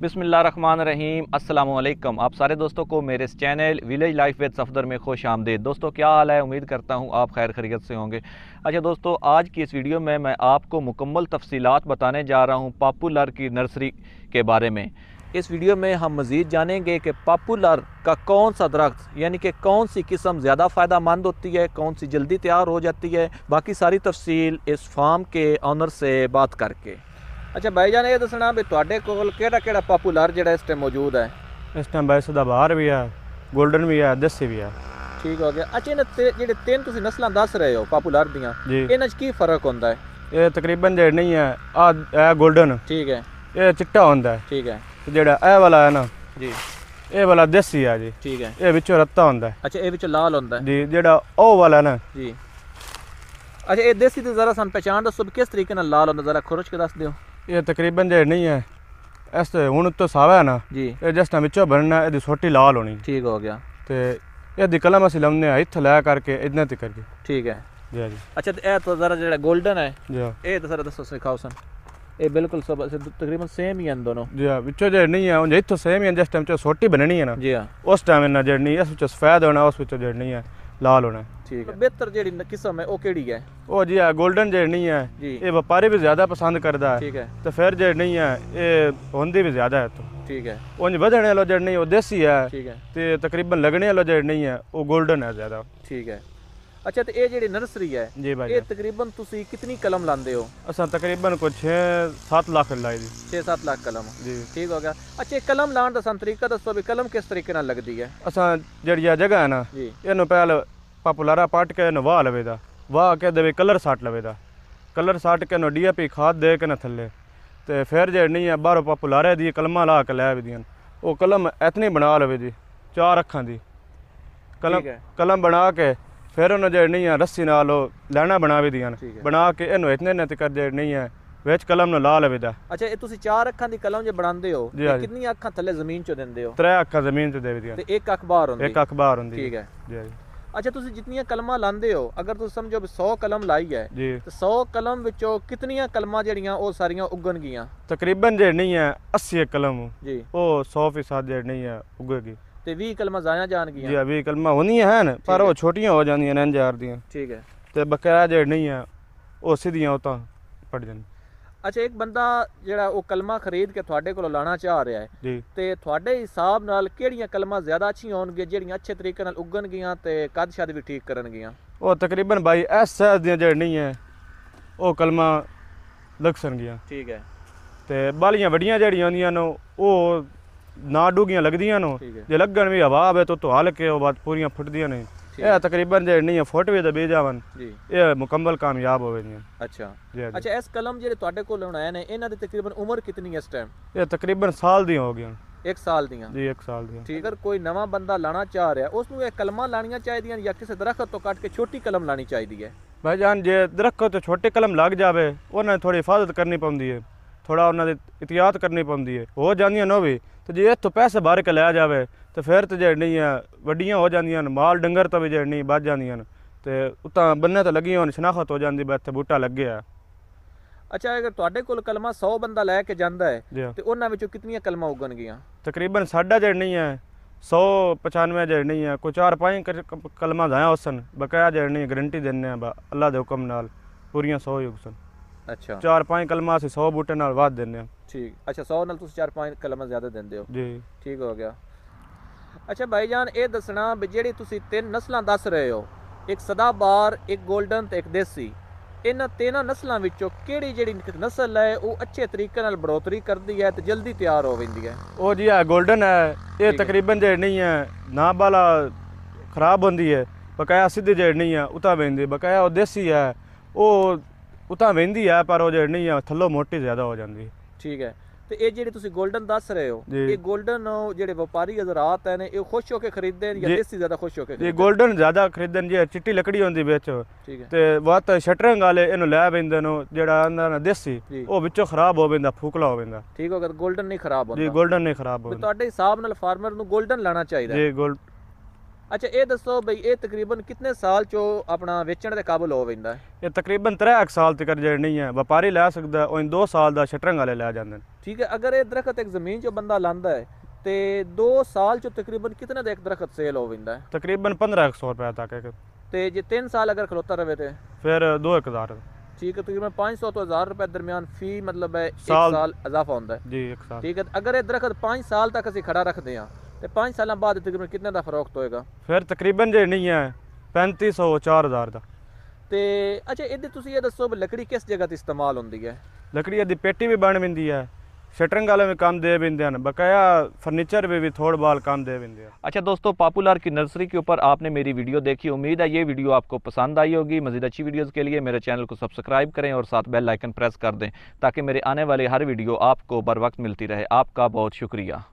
बिसमीम अल्लाम आप सारे दोस्तों को मेरे इस channel village life with Safdar में खुश आमदेद दोस्तों क्या हाल है उम्मीद करता हूँ आप खैर खरीत से होंगे अच्छा दोस्तों आज की इस वीडियो में मैं आपको मुकम्मल तफसीत बताने जा रहा हूँ पापुलर की नर्सरी के बारे में इस वीडियो में हम मज़ीद जानेंगे कि पापुलर का कौन सा दरख्त यानी कि कौन सी किस्म ज़्यादा फ़ायदा मंद होती है कौन सी जल्दी तैयार हो जाती है बाकी सारी तफसील इस फार्म के ऑनर से बात करके ਅੱਛਾ ਜਾਨ ਇਹ ਦੱਸਣਾ ਵੀ ਤੁਹਾਡੇ ਕੋਲ ਕਿਹੜਾ ਕਿਹੜਾ ਪਪੂਲਰ ਜਿਹੜਾ ਇਸ ਟਾਈਮ ਮੌਜੂਦ ਹੈ ਇਸ ਟਾਈਮ ਬਾਈ ਸਦਾ ਬਾਹਰ ਵੀ ਆ ਗੋਲਡਨ ਵੀ ਆ ਦੇਸੀ ਵੀ ਆ ਠੀਕ ਹੋ ਗਿਆ ਅੱਛਾ ਇਹਨਾਂ ਤੇ ਜਿਹੜੇ ਤਿੰਨ ਤੁਸੀਂ ਨਸਲਾਂ ਦੱਸ ਰਹੇ ਹੋ ਪਪੂਲਰ ਦੀਆਂ ਇਹਨਾਂ 'ਚ ਕੀ ਫਰਕ ਹੁੰਦਾ ਹੈ ਇਹ ਤਕਰੀਬਨ ਜਿਹੜੇ ਨਹੀਂ ਆ ਆ ਇਹ 골ਡਨ ਠੀਕ ਹੈ ਇਹ ਚਿੱਟਾ ਹੁੰਦਾ ਹੈ ਠੀਕ ਹੈ ਤੇ ਜਿਹੜਾ ਇਹ ਵਾਲਾ ਹੈ ਨਾ ਜੀ ਇਹ ਵਾਲਾ ਦੇਸੀ ਆ ਜੀ ਠੀਕ ਹੈ ਇਹ ਵਿੱਚੋਂ ਰੱਤਾ ਹੁੰਦਾ ਹੈ ਅੱਛਾ ਇਹ ਵਿੱਚੋਂ ਲਾਲ ਹੁੰਦਾ ਹੈ ਜੀ ਜਿਹੜਾ ਉਹ ਵਾਲਾ ਨਾ ਜੀ ਅੱਛਾ ਇਹ ਦੇਸੀ ਤੇ ਜ਼ਰਾ ਸਾਨੂੰ ਪਛਾਣ ਦੱਸੋ ਕਿਸ ਤਰੀਕੇ ਨਾਲ ਲਾਲ ਹੁੰਦਾ ਜ਼ਰਾ ਖੁਰਚ ਕੇ ਦੱਸ ਦਿਓ ये तकरीबन जे नहीं है इस हूं तो साव है ना जी जिस टाइम बिचो बनना है सोटी लाल होनी ठीक हो गया तो यदि कलम असं लमने इतने लै करके इतने तक करके ठीक है जी अच्छा तो यह तो गोल्डन है ये हाँ। तो सर दसो सिखाओ सन ये बिल्कुल सब तकरीबन सेम ही हैं दोनों जी हाँ बिचो जो नहीं है जो इतों सेम ही जिस टाइम सोटी बननी है ना जी हाँ उस टाइम ना जड़नी इस सफ़ेद होना उस बिचो है लाल होना है ਠੀਕ ਹੈ ਬਿਹਤਰ ਜਿਹੜੀ ਕਿਸਮ ਹੈ ਉਹ ਕਿਹੜੀ ਹੈ ਉਹ ਜੀ ਆ 골ਡਨ ਜਿਹੜੀ ਹੈ ਇਹ ਵਪਾਰੀ ਵੀ ਜ਼ਿਆਦਾ ਪਸੰਦ ਕਰਦਾ ਹੈ ਠੀਕ ਹੈ ਤੇ ਫਿਰ ਜਿਹੜੀ ਹੈ ਇਹ ਹੁੰਦੀ ਵੀ ਜ਼ਿਆਦਾ ਹੈ ਤੋ ਠੀਕ ਹੈ ਉਂਝ ਵਧਣ ਵਾਲਾ ਜਿਹੜੀ ਉਹ ਦੇਸੀ ਹੈ ਤੇ ਤਕਰੀਬਨ ਲੱਗਣੇ ਵਾਲਾ ਜਿਹੜੀ ਹੈ ਉਹ 골ਡਨ ਹੈ ਜ਼ਿਆਦਾ ਠੀਕ ਹੈ ਅੱਛਾ ਤੇ ਇਹ ਜਿਹੜੀ ਨਰਸਰੀ ਹੈ ਜੀ ਭਾਈ ਇਹ ਤਕਰੀਬਨ ਤੁਸੀਂ ਕਿੰਨੀ ਕਲਮ ਲਾਉਂਦੇ ਹੋ ਅਸਾਂ ਤਕਰੀਬਨ ਕੁਝ 7 ਲੱਖ ਲਾਈ ਦੀ 6-7 ਲੱਖ ਕਲਮ ਜੀ ਠੀਕ ਹੋ ਗਿਆ ਅੱਛਾ ਕਲਮ ਲਾਉਣ ਦਾ ਸਾਨੂੰ ਤਰੀਕਾ ਦੱਸੋ ਵੀ ਕਲਮ ਕਿਸ ਤਰੀਕੇ ਨਾਲ ਲੱਗਦੀ ਹੈ ਅਸਾਂ ਜਿਹੜੀ ਆ ਜਗ੍ਹਾ ਹੈ ਨਾ ਇਹਨੂੰ ਪਹਿਲਾਂ પલારા પાટ કે એને વાહ ਕੇ વાહ ਕਲਰ ਸਾਟ કલર સાટ લવેદા કલર સાટ કે એનો ડીએપી ਖਾਦ ਦੇ ਕੇ ને ਥੱਲੇ ਤੇ ਫਿਰ ਜਿਹੜੀ ਆ ਬਾਹਰੋਂ ਪਪੂਲਾਰੇ ਦੀ ਕਲਮਾਂ ਲਾ ਕੇ ਲੈ ਆਵਦੀਆਂ ਉਹ ਕਲਮ ਇਤਨੀ ਬਣਾ ਲਵੇ ਜੀ ਚਾਰ ਅੱਖਾਂ ਦੀ ਕਲਮ ਕਲਮ ਬਣਾ ਕੇ ਫਿਰ ਉਹਨਾਂ ਜਿਹੜੀ ਆ ਰੱਸੀ ਨਾਲ ਉਹ ਲੈਣਾ ਬਣਾਵੇ ਦੀਆਂ ਬਣਾ ਕੇ ਇਹਨੂੰ ਇਤਨੇ ਨੇ ਤੇ ਕਰ ਜਿਹੜੀ ਆ ਵਿੱਚ ਕਲਮ ਨੂੰ ਲਾ ਲਵੇ ਦਾ ਅੱਛਾ ਇਹ ਤੁਸੀਂ ਚਾਰ ਅੱਖਾਂ ਦੀ ਕਲਮ ਜੇ ਬਣਾਉਂਦੇ ਹੋ ਇਹ ਕਿੰਨੀਆਂ ਅੱਖਾਂ ਥੱਲੇ ਜ਼ਮੀਨ ਚੋਂ ਦਿੰਦੇ ਹੋ ਤਰੇ ਅੱਖਾਂ ਜ਼ਮੀਨ ਤੋਂ ਦੇਵਦੀਆਂ ਤੇ ਇੱਕ ਅੱਖ ਬਾਹਰ ਹੁੰਦੀ ਇੱਕ ਅੱਖ ਬਾਹਰ ਹੁੰਦੀ ਠੀਕ ਹੈ ਜੀ ਅੱਛਾ ਤੁਸੀਂ ਜਿੰਨੀਆਂ ਕਲਮਾਂ ਲਾਉਂਦੇ ਹੋ ਅਗਰ ਤੁਸੀਂ ਸਮਝੋ 100 ਕਲਮ ਲਾਈ ਹੈ ਤਾਂ 100 ਕਲਮ ਵਿੱਚੋਂ ਕਿੰਨੀਆਂ ਕਲਮਾਂ ਜਿਹੜੀਆਂ ਉਹ ਸਾਰੀਆਂ ਉੱਗਣ ਗਈਆਂ ਤਕਰੀਬਨ ਜਿਹੜੀ ਹੈ 80 ਕਲਮ ਜੀ ਉਹ 100% ਜਿਹੜੀ ਹੈ ਉਗੇਗੀ ਤੇ 20 ਕਲਮਾਂ ਜ਼ਾਇਆ ਜਾਣ ਗਈਆਂ ਜੀ 20 ਕਲਮਾਂ ਹੁੰਦੀਆਂ ਹਨ ਪਰ ਉਹ ਛੋਟੀਆਂ ਹੋ ਜਾਂਦੀਆਂ ਨੇ ਅੰਜਾਰ ਦੀਆਂ ਠੀਕ ਹੈ ਤੇ ਬਕਰਾ ਜਿਹੜੀ ਹੈ ਉਹ ਸਿੱਧੀਆਂ ਉਤਾਂ ਪੜ ਜਾਂਦੀਆਂ ਅੱਛਾ ਇੱਕ ਬੰਦਾ ਜਿਹੜਾ ਉਹ ਕਲਮਾ ਖਰੀਦ ਕੇ ਤੁਹਾਡੇ ਕੋਲ ਲਾਣਾ ਚਾਹ ਰਿਹਾ ਹੈ ਤੇ ਤੁਹਾਡੇ ਹਿਸਾਬ ਨਾਲ ਕਿਹੜੀਆਂ ਕਲਮਾ ਜ਼ਿਆਦਾ ਅੱਛੀ ਹੋਣਗੀਆਂ ਜਿਹੜੀਆਂ ਅੱਛੇ ਤਰੀਕੇ ਨਾਲ ਉੱਗਣਗੀਆਂ ਤੇ ਕੱਦ ਸ਼ਾਦ ਵੀ ਠੀਕ ਕਰਨਗੀਆਂ ਉਹ ਤਕਰੀਬਨ ਬਾਈ ਐਸ ਸਾਈਜ਼ ਦੀਆਂ ਜਿਹੜੀਆਂ ਉਹ ਕਲਮਾ ਲੱਗ ਗਿਆ ਠੀਕ ਹੈ ਤੇ ਬਾਲੀਆਂ ਵੱਡੀਆਂ ਜਿਹੜੀਆਂ ਹੁੰਦੀਆਂ ਨੇ ਉਹ ਨਾ ਡੂਗੀਆਂ ਲੱਗਦੀਆਂ ਨੇ ਜੇ ਲੱਗਣ ਵੀ ਹਵਾ ਆਵੇ ਤਾਂ ਤੋਹਾਲ ਕੇ ਉਹ ਬਾਤ ਪੂਰੀਆਂ ਫੁੱਟਦੀਆਂ ਨੇ એ તકરીબન જે ਫੋਟੋ ફોટવે ਦੇ ਜਾਵਨ ਜੀ ਇਹ ਮੁਕੰਮਲ ਕਾਮਯਾਬ ਹੋਵੇ ਜੀ ਅੱਛਾ ਅੱਛਾ ਇਸ ਕਲਮ ਜਿਹੜੇ ਤੁਹਾਡੇ ਕੋਲ ਹੁਣ ਆਏ ਨੇ ਇਹਨਾਂ ਦੀ ਤਕਰੀਬਨ ਉਮਰ ਕਿੰਨੀ ਹੈ ਇਸ ਟਾਈਮ ਇਹ ਤਕਰੀਬਨ ਸਾਲ ਦੀ ਹੋ ਗਈ ਇੱਕ ਸਾਲ ਦੀਆਂ ਜੀ ਇੱਕ ਸਾਲ ਦੀਆਂ ਠੀਕ ਅਗਰ ਕੋਈ ਨਵਾਂ ਬੰਦਾ ਲਾਣਾ ਚਾਹ ਰਿਹਾ ਉਸ ਨੂੰ ਇਹ ਕਲਮਾਂ ਲਾਣੀਆਂ ਚਾਹੀਦੀਆਂ ਜਾਂ ਕਿਸੇ ਦਰਖਤ ਤੋਂ ਕੱਟ ਕੇ ਛੋਟੀ ਕਲਮ ਲਾਣੀ ਚਾਹੀਦੀ ਹੈ ਭਾਈ ਜਾਨ ਜੇ ਦਰਖਤ ਤੋਂ ਛੋਟੇ ਕਲਮ ਲੱਗ ਜਾਵੇ ਉਹਨਾਂ ਨੇ ਥੋੜੀ ਹਿਫਾਜ਼ਤ ਕਰਨੀ ਪੈਂਦੀ ਹੈ ਥੋੜਾ ਉਹਨਾਂ ਦੇ ਇਤਿਆਤ ਕਰਨੀ ਪੈਂਦੀ ਹੈ ਹੋ ਜਾਂਦੀਆਂ ਨਾ ਵੀ ਤੇ ਜੇ ਇੱਥੋਂ ਪੈਸੇ ਬਾਹਰ ਕੇ ਲਿਆ ਜਾਵੇ ਤੇ ਫਿਰ ਤੇ ਜਿਹੜੀ ਆ ਵੱਡੀਆਂ ਹੋ ਜਾਂਦੀਆਂ ਨੇ ਮਾਲ ਡੰਗਰ ਤਾਂ ਵੀ ਜਿਹੜੀ ਵੱਜ ਜਾਂਦੀਆਂ ਨੇ ਤੇ ਉਤਾਂ ਬੰਨੇ ਤਾਂ ਲੱਗੀਆਂ ਹੋਣ ਸ਼ਨਾਖਤ ਹੋ ਜਾਂਦੀ ਬਸ ਤੇ ਬੂਟਾ ਲੱਗਿਆ ਅੱਛਾ ਅਗਰ ਤੁਹਾਡੇ ਕੋਲ ਕਲਮਾ 100 ਬੰਦਾ ਲੈ ਕੇ ਜਾਂਦਾ ਹੈ ਤੇ ਉਹਨਾਂ ਵਿੱਚੋਂ ਕਿੰਨੀਆਂ ਕਲਮਾਂ ਉਗਣਗੀਆਂ ਤਕਰੀਬਨ ਸਾਡਾ ਜੜਨੀ ਹੈ 195 ਜੜਨੀ ਹੈ ਕੋ ਚਾਰ ਪੰਜ ਕਲਮਾ ਜਾਇਆ ਹਸਨ ਬਕਾਇਆ ਜੜਨੀ ਗਰੰਟੀ ਦਿੰਨੇ ਆ ਬਾ ਅੱਲਾ ਦੇ ਹੁਕਮ ਨਾਲ ਪੂਰੀਆਂ 100 ਉਗਸਨ ਅੱਛਾ ਚਾਰ ਪੰਜ ਕਲਮਾ ਅਸੀਂ 100 ਬੂਟੇ ਨਾਲ ਵਾਧ ਦਿੰਨੇ ਆ ਠੀਕ ਅੱਛਾ 100 ਨਾਲ ਤੁਸੀਂ ਚਾਰ ਪੰਜ ਕਲਮਾ ਜ਼ਿਆਦਾ ਦਿੰਦੇ ਹੋ ਜੀ ਠੀਕ ਹੋ ਗਿਆ ਅੱਛਾ ਭਾਈ ਜਾਨ ਇਹ ਦੱਸਣਾ ਵੀ ਜਿਹੜੀ ਤੁਸੀਂ ਤਿੰਨ ਨਸਲਾਂ ਦੱਸ ਰਹੇ ਹੋ ਇੱਕ ਸਦਾਬਾਰ ਇੱਕ 골ਡਨ ਤੇ ਇੱਕ ਦੇਸੀ ਇਹਨਾਂ ਤਿੰਨਾਂ ਨਸਲਾਂ ਵਿੱਚੋਂ ਕਿਹੜੀ ਜਿਹੜੀ ਨਸਲ ਹੈ ਉਹ ਅੱਛੇ ਤਰੀਕੇ ਨਾਲ ਬੜੋਤਰੀ ਕਰਦੀ ਹੈ ਤੇ ਜਲਦੀ ਤਿਆਰ ਹੋ ਜਾਂਦੀ ਹੈ ਉਹ ਜੀ ਆ 골ਡਨ ਹੈ ਇਹ ਤਕਰੀਬਨ ਜਿਹੜੀ ਨਹੀਂ ਹੈ ਨਾ ਬਾਲਾ ਖਰਾਬ ਹੁੰਦੀ ਹੈ ਬਕਾਇਆ ਸਿੱਧੇ ਜਿਹੜੀ ਨਹੀਂ ਹੈ ਉਤਾ ਵੈਂਦੀ ਬਕਾਇਆ ਉਹ ਦੇਸੀ ਹੈ ਉਹ ਉਤਾ ਵੈਂਦੀ ਹੈ ਪਰ ਉਹ ਜਿਹੜੀ ਨਹੀਂ ਹੈ ਥੱਲੋਂ ਮੋਟੀ ਜ਼ਿਆਦਾ ਹੋ ਜਾਂਦੀ ਠੀਕ ਹੈ ਤੇ ਇਹ ਜਿਹੜੇ ਤੁਸੀਂ 골ਡਨ ਦੱਸ ਰਹੇ ਹੋ ਇਹ 골ਡਨ ਜਿਹੜੇ ਵਪਾਰੀ ਐ ਨੇ ਇਹ ਖੁਸ਼ ਹੋ ਕੇ ਖਰੀਦਦੇ ਨੇ ਜਾਂ ਦੇਸੀ ਜ਼ਿਆਦਾ ਖੁਸ਼ ਹੋ ਕੇ ਇਹ 골ਡਨ ਜ਼ਿਆਦਾ ਖਰੀਦਣ ਜੇ ਚਿੱਟੀ ਲੱਕੜੀ ਹੁੰਦੀ ਵਿੱਚ ਤੇ ਬਹੁਤ ਸ਼ਟਰਿੰਗ ਵਾਲੇ ਇਹਨੂੰ ਲੈ ਬਿੰਦੇ ਨੇ ਜਿਹੜਾ ਇਹਨਾਂ ਨਾ ਦੇਸੀ ਉਹ ਵਿੱਚੋਂ ਖਰਾਬ ਹੋ ਬਿੰਦਾ ਫੂਕਲਾ ਹੋ ਬਿੰਦਾ ਠੀਕ ਹੋ ਗਿਆ 골ਡਨ ਨਹੀਂ ਖਰਾਬ ਹੁੰਦਾ ਜੀ 골ਡਨ ਨਹੀਂ ਖਰਾਬ ਹੁੰਦਾ ਤੁਹਾਡੇ ਹਿਸਾਬ ਨਾਲ ਫਾਰਮਰ ਨੂੰ 골ਡਨ ਲੈਣਾ ਚਾਹੀਦਾ ਜੀ 골 ਅੱਛਾ ਇਹ ਦੱਸੋ ਬਈ ਇਹ ਤਕਰੀਬਨ ਕਿੰਨੇ ਸਾਲ ਚ ਆਪਣਾ ਵੇਚਣ ਦੇ ਕਾਬਿਲ ਹੋ ਵੈਂਦਾ ਇਹ ਤਕਰੀਬਨ 3 ਸਾਲ ਤੱਕ ਜਿਹੜੀ ਹੈ ਵਪਾਰੀ ਲੈ ਸਕਦਾ ਉਹ 2 ਸਾਲ ਦਾ ਸ਼ਟਰਿੰਗ ਵਾਲੇ ਲੈ ਜਾਂਦੇ ਨੇ ਠੀਕ ਹੈ ਅਗਰ ਇਹ ਦਰਖਤ ਇੱਕ ਜ਼ਮੀਨ ਚੋਂ ਬੰਦਾ ਲਾਂਦਾ ਹੈ ਤੇ 2 ਸਾਲ 'ਚ ਤਕਰੀਬਨ ਕਿੰਨਾ ਦਾ ਇੱਕ ਦਰਖਤ ਸੇਲ ਹੋ ਵੈਂਦਾ ਤਕਰੀਬਨ 1500 ਰੁਪਏ ਤੱਕ ਤੇ ਜੇ 3 ਸਾਲ ਅਗਰ ਖਲੋਤਾ ਰਵੇ ਤੇ ਫਿਰ 2000 ਠੀਕ ਹੈ ਤਕਰੀਬਨ 500 ਤੋਂ 1000 ਰੁਪਏ ਦਰਮਿਆਨ ਫੀ ਮਤਲਬ ਹੈ 1 ਸਾਲ ਇਜ਼ਾਫਾ ਹੁੰਦਾ ਹੈ ਜੀ 1 ਸਾਲ ਠੀਕ ਹੈ ਅਗਰ ਇਹ ਦਰਖਤ 5 ਸਾਲ ਤੱਕ ਅਸੀਂ ਖੜਾ ਰੱਖਦੇ ਹਾਂ ਤੇ 5 ਸਾਲਾਂ ਬਾਅਦ ਤਕਰੀਬਨ ਕਿੰਨੇ ਦਾ ਫਰੋਖਤ ਹੋਏਗਾ ਫਿਰ ਤਕਰੀਬਨ ਜੇ ਨਹੀਂ ਹੈ 3500 4000 ਦਾ ਤੇ ਅੱਛਾ ਇਹਦੇ ਤੁਸੀਂ ਇਹ ਦੱਸੋ ਵੀ ਲੱਕੜੀ लकड़ी ਜਗ੍ਹਾ ਤੇ ਇਸਤੇਮਾਲ ਹੁੰਦੀ ਹੈ ਲੱਕੜੀ ਦੀ ਪੇਟੀ ਵੀ ਬਣ ਬਿੰਦੀ ਹੈ शटरिंग वाले में काम दे बिंदे हैं बकाया फर्नीचर में भी थोड़ बाल काम दे बिंदे हैं अच्छा दोस्तों पापुलर की नर्सरी के ऊपर आपने मेरी वीडियो देखी उम्मीद है ये वीडियो आपको पसंद आई होगी मजीद अच्छी वीडियोज़ के लिए मेरे चैनल को सब्सक्राइब करें और साथ बेल आइकन प्रेस कर दें ताकि मेरे आने वाले हर वीडियो आपको बर वक्त मिलती रहे आपका बहुत शुक्रिया